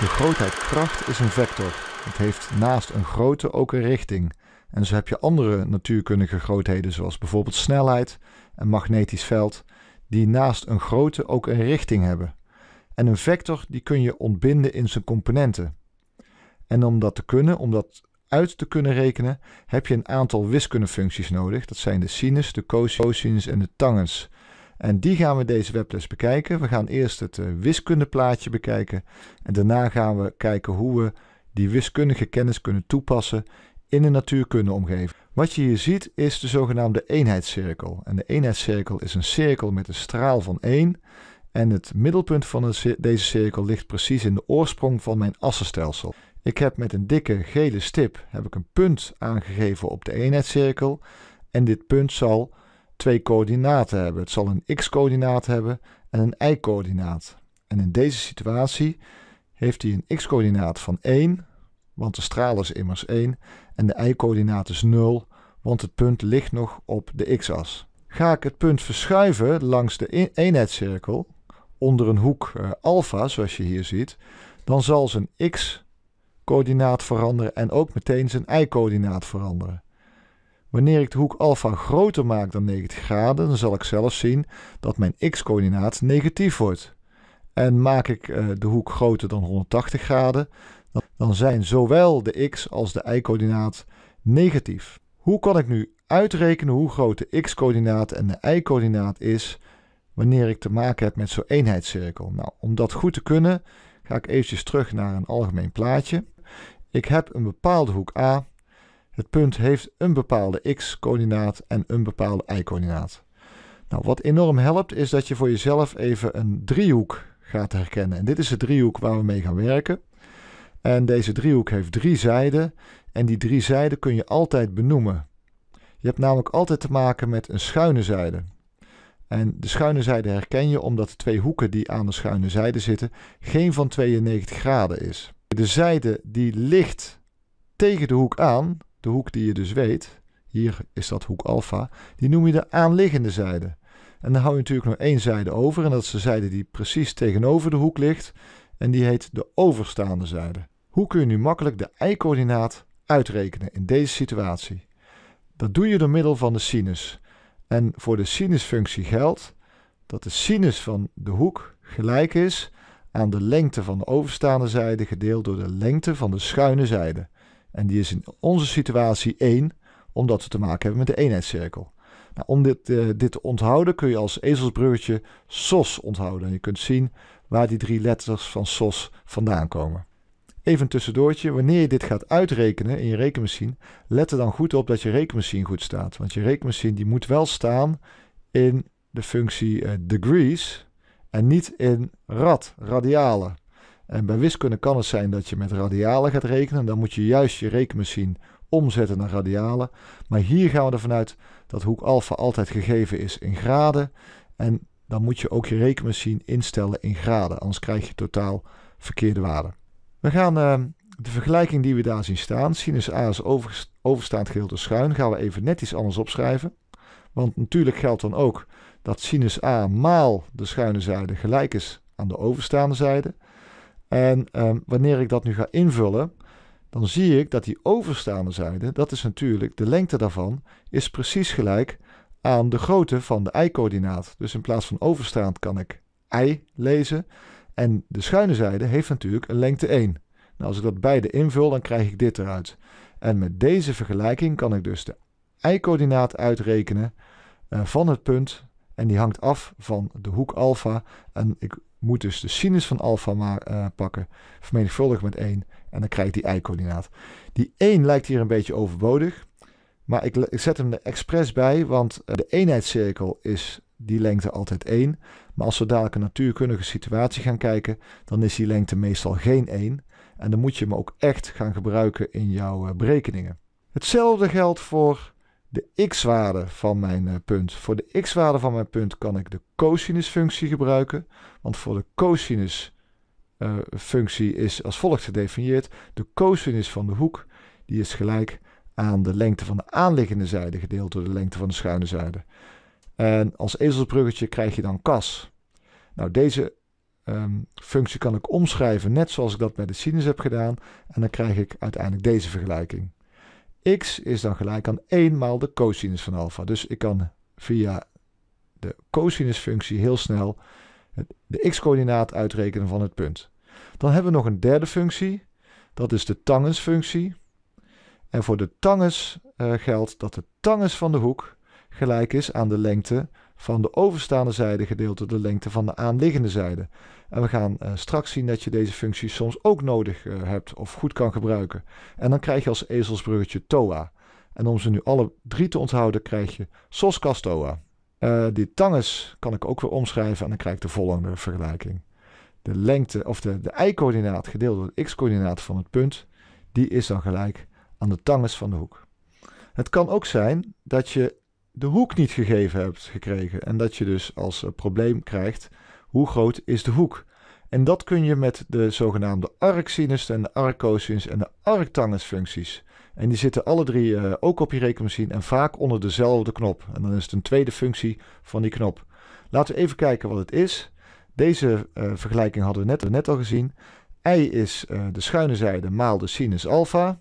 De grootheid kracht is een vector. Het heeft naast een grootte ook een richting. En zo heb je andere natuurkundige grootheden, zoals bijvoorbeeld snelheid en magnetisch veld, die naast een grootte ook een richting hebben. En een vector die kun je ontbinden in zijn componenten. En om dat te kunnen, om dat uit te kunnen rekenen, heb je een aantal wiskundefuncties nodig. Dat zijn de sinus, de cosinus en de tangens. En die gaan we deze webles bekijken. We gaan eerst het eh, wiskundeplaatje bekijken. En daarna gaan we kijken hoe we die wiskundige kennis kunnen toepassen in de natuurkundeomgeving. Wat je hier ziet is de zogenaamde eenheidscirkel. En de eenheidscirkel is een cirkel met een straal van 1. En het middelpunt van deze cirkel ligt precies in de oorsprong van mijn assenstelsel. Ik heb met een dikke gele stip heb ik een punt aangegeven op de eenheidscirkel. En dit punt zal twee coördinaten hebben. Het zal een x-coördinaat hebben en een y-coördinaat. En in deze situatie heeft hij een x-coördinaat van 1, want de straal is immers 1, en de y-coördinaat is 0, want het punt ligt nog op de x-as. Ga ik het punt verschuiven langs de e-, eenheidscirkel, onder een hoek uh, eh, alfa, zoals je hier ziet, dan zal zijn x-coördinaat veranderen en ook meteen zijn y-coördinaat veranderen. Wanneer ik de hoek alfa groter maak dan 90 graden, dan zal ik zelf zien dat mijn x-coördinaat negatief wordt. En maak ik eh, de hoek groter dan 180 graden, dan zijn zowel de x als de y-coördinaat negatief. Hoe kan ik nu uitrekenen hoe groot de x-coördinaat en de y-coördinaat is wanneer ik te maken heb met zo'n eenheidscirkel? Nou, om dat goed te kunnen, ga ik eventjes terug naar een algemeen plaatje. Ik heb een bepaalde hoek A het punt heeft een bepaalde x-coördinaat en een bepaalde y-coördinaat. Nou, wat enorm helpt is dat je voor jezelf even een driehoek gaat herkennen. En dit is de driehoek waar we mee gaan werken. En deze driehoek heeft drie zijden en die drie zijden kun je altijd benoemen. Je hebt namelijk altijd te maken met een schuine zijde. En de schuine zijde herken je omdat de twee hoeken die aan de schuine zijde zitten geen van 92 graden is. De zijde die ligt tegen de hoek aan, de hoek die je dus weet, hier is dat hoek alfa, die noem je de aanliggende zijde. En dan hou je natuurlijk nog één zijde over en dat is de zijde die precies tegenover de hoek ligt en die heet de overstaande zijde. Hoe kun je nu makkelijk de y-coördinaat uitrekenen in deze situatie? Dat doe je door middel van de sinus. En voor de sinusfunctie geldt dat de sinus van de hoek gelijk is aan de lengte van de overstaande zijde gedeeld door de lengte van de schuine zijde. En die is in onze situatie 1, omdat we te maken hebben met de eenheidscirkel. Nou, om dit, eh, dit, te onthouden kun je als ezelsbruggetje SOS onthouden. En je kunt zien waar die drie letters van SOS vandaan komen. Even tussendoortje, wanneer je dit gaat uitrekenen in je rekenmachine, let er dan goed op dat je rekenmachine goed staat. Want je rekenmachine die moet wel staan in de functie eh, degrees en niet in rad, radialen. En bij wiskunde kan het zijn dat je met radialen gaat rekenen. Dan moet je juist je rekenmachine omzetten naar radialen. Maar hier gaan we ervan uit dat hoek alfa altijd gegeven is in graden. En dan moet je ook je rekenmachine instellen in graden. Anders krijg je totaal verkeerde waarden. We gaan ehm, de vergelijking die we daar zien staan. Sinus A is overstaand geheel schuin. Gaan we even net iets anders opschrijven. Want natuurlijk geldt dan ook dat sinus A maal de schuine zijde gelijk is aan de overstaande zijde. En ehm, wanneer ik dat nu ga invullen, dan zie ik dat die overstaande zijde, dat is natuurlijk de lengte daarvan, is precies gelijk aan de grootte van de y-coördinaat. Dus in plaats van overstaand kan ik y lezen. En de schuine zijde heeft natuurlijk een lengte 1. Nou, als ik dat beide invul, dan krijg ik dit eruit. En met deze vergelijking kan ik dus de y-coördinaat uitrekenen eh, van het punt. En die hangt af van de hoek alfa. En ik moet dus de sinus van alfa maar eh, pakken, vermenigvuldigen met 1 en dan krijg ik die y-coördinaat. Die 1 lijkt hier een beetje overbodig, maar ik, ik zet hem er expres bij, want eh, de eenheidscirkel is die lengte altijd 1. Maar als we dadelijk een natuurkundige situatie gaan kijken, dan is die lengte meestal geen 1. En dan moet je hem ook echt gaan gebruiken in jouw eh, berekeningen. Hetzelfde geldt voor de x-waarde van mijn eh, punt. Voor de x-waarde van mijn punt kan ik de cosinusfunctie gebruiken. Want voor de cosinusfunctie eh, uh, is als volgt gedefinieerd. De cosinus van de hoek die is gelijk aan de lengte van de aanliggende zijde gedeeld door de lengte van de schuine zijde. En als ezelsbruggetje krijg je dan kas. Nou, deze ehm, functie kan ik omschrijven net zoals ik dat bij de sinus heb gedaan. En dan krijg ik uiteindelijk deze vergelijking x is dan gelijk aan 1 maal de cosinus van alfa. Dus ik kan via de cosinusfunctie heel snel de x-coördinaat uitrekenen van het punt. Dan hebben we nog een derde functie. Dat is de tangensfunctie. En voor de tangens eh, geldt dat de tangens van de hoek gelijk is aan de lengte van de overstaande zijde gedeeld door de lengte van de aanliggende zijde. En we gaan eh, straks zien dat je deze functie soms ook nodig eh, hebt of goed kan gebruiken. En dan krijg je als ezelsbruggetje toa. En om ze nu alle drie te onthouden krijg je SOSCAS toa. Eh, die tangens kan ik ook weer omschrijven en dan krijg ik de volgende vergelijking. De lengte of de, de y-coördinaat gedeeld door de x-coördinaat van het punt, die is dan gelijk aan de tangens van de hoek. Het kan ook zijn dat je de hoek niet gegeven hebt gekregen. En dat je dus als eh, probleem krijgt, hoe groot is de hoek? En dat kun je met de zogenaamde arcsinus en de arccosinus en de arctangensfuncties En die zitten alle drie eh, ook op je rekenmachine en vaak onder dezelfde knop. En dan is het een tweede functie van die knop. Laten we even kijken wat het is. Deze eh, vergelijking hadden we net, net al gezien. I is de schuine zijde maal de sinus alpha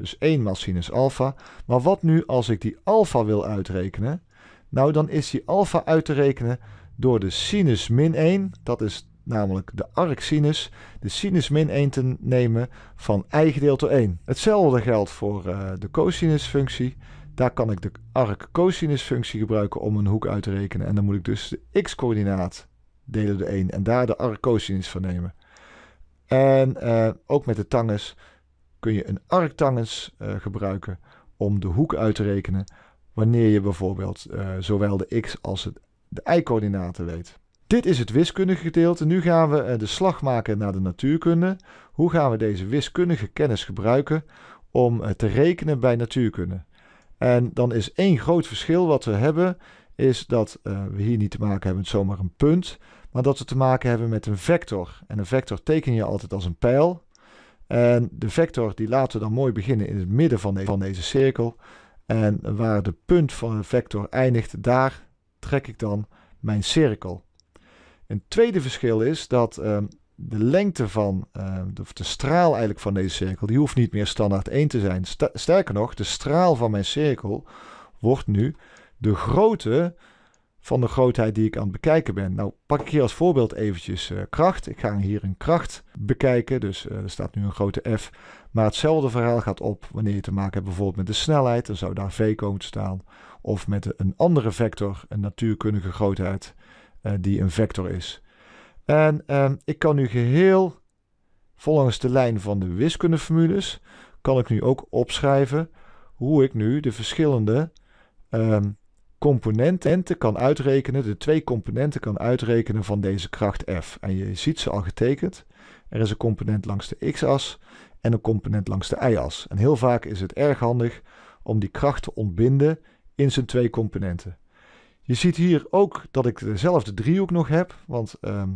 dus 1 maal sinus alfa. Maar wat nu als ik die alfa wil uitrekenen? Nou, dan is die alfa uit te rekenen door de sinus min 1, dat is namelijk de arcsinus, de sinus min 1 te nemen van i gedeeld door 1. Hetzelfde geldt voor uh, de cosinusfunctie. Daar kan ik de arc functie gebruiken om een hoek uit te rekenen. En dan moet ik dus de x-coördinaat delen door 1 en daar de arc-cosinus van nemen. En eh, ook met de tangens kun je een arctangens eh, gebruiken om de hoek uit te rekenen wanneer je bijvoorbeeld eh, zowel de x als het, de y-coördinaten weet. Dit is het wiskundige gedeelte. Nu gaan we eh, de slag maken naar de natuurkunde. Hoe gaan we deze wiskundige kennis gebruiken om te rekenen bij natuurkunde? En dan is één groot verschil wat we hebben, is dat we hier niet te maken hebben met zomaar een punt, maar dat we te maken hebben met een vector. En een vector teken je altijd als een pijl. En de vector die laten we dan mooi beginnen in het midden van, van deze cirkel. En waar de punt van de vector eindigt, daar trek ik dan mijn cirkel. Een tweede verschil is dat ehm, de lengte van, uh, de, straal eigenlijk van deze cirkel, die hoeft niet meer standaard 1 te zijn. sterker nog, de straal van mijn cirkel wordt nu de grootte van de grootheid die ik aan het bekijken ben. Nou pak ik hier als voorbeeld eventjes eh, kracht. Ik ga hier een kracht bekijken, dus eh, er staat nu een grote F. Maar hetzelfde verhaal gaat op wanneer je te maken hebt bijvoorbeeld met de snelheid. Dan zou daar V komen te staan. Of met een andere vector, een natuurkundige grootheid eh, die een vector is. En ehm, ik kan nu geheel volgens de lijn van de wiskundeformules, kan ik nu ook opschrijven hoe ik nu de verschillende ehm, componenten kan uitrekenen, de twee componenten kan uitrekenen van deze kracht F. En je ziet ze al getekend. Er is een component langs de x-as en een component langs de y-as. En heel vaak is het erg handig om die kracht te ontbinden in zijn twee componenten. Je ziet hier ook dat ik dezelfde driehoek nog heb, want ehm,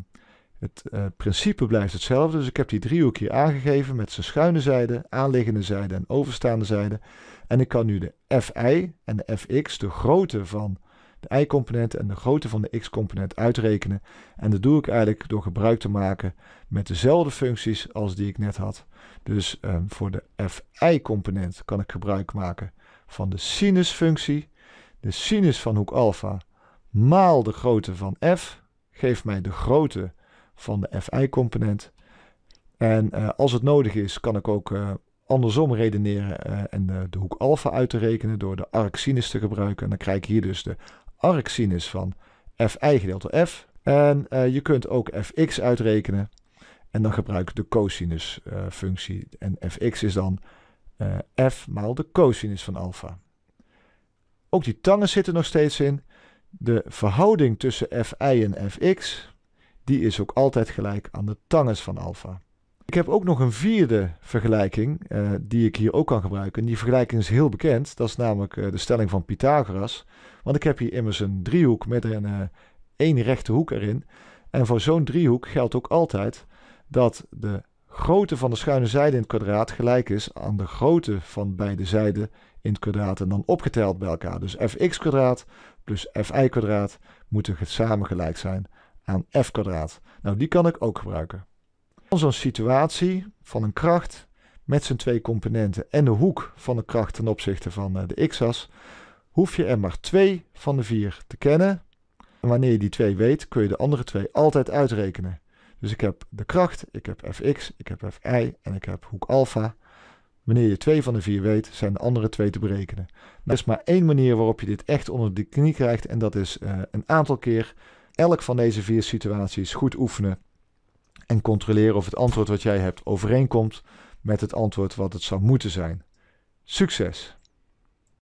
het eh, principe blijft hetzelfde, dus ik heb die driehoek hier aangegeven met zijn schuine zijde, aanliggende zijde en overstaande zijde. En ik kan nu de Fi en de Fx, de grootte van de y-component en de grootte van de x-component uitrekenen. En dat doe ik eigenlijk door gebruik te maken met dezelfde functies als die ik net had. Dus ehm, voor de Fi-component kan ik gebruik maken van de sinusfunctie. De sinus van hoek alfa maal de grootte van f geeft mij de grootte van de FI-component. En eh, als het nodig is, kan ik ook eh, andersom redeneren eh, en de, de, hoek alfa uit te rekenen door de arcsinus te gebruiken. En dan krijg ik hier dus de arcsinus van Fi gedeeld door f. En je kunt ook fx uitrekenen. En dan gebruik ik de cosinus functie. En fx is dan f maal de cosinus van alfa. Ook die tangen zitten nog steeds in. De verhouding tussen fi en fx, die is ook altijd gelijk aan de tangens van alfa. Ik heb ook nog een vierde vergelijking eh, die ik hier ook kan gebruiken. En die vergelijking is heel bekend. Dat is namelijk eh, de stelling van Pythagoras. Want ik heb hier immers een driehoek met een uh, één rechte hoek erin. En voor zo'n driehoek geldt ook altijd dat de grootte van de schuine zijde in het kwadraat gelijk is aan de grootte van beide zijden in het kwadraat en dan opgeteld bij elkaar. Dus fx kwadraat plus fy kwadraat moeten samen gelijk zijn aan f kwadraat. Nou, die kan ik ook gebruiken. In zo'n situatie van een kracht met zijn twee componenten en de hoek van de kracht ten opzichte van eh, de x-as, hoef je er maar twee van de vier te kennen. En wanneer je die twee weet, kun je de andere twee altijd uitrekenen. Dus ik heb de kracht, ik heb fx, ik heb fy en ik heb hoek alpha. Wanneer je twee van de vier weet, zijn de andere twee te berekenen. Nou, er is maar één manier waarop je dit echt onder de knie krijgt en dat is eh, een aantal keer elk van deze vier situaties goed oefenen en controleren of het antwoord wat jij hebt overeenkomt met het antwoord wat het zou moeten zijn. Succes!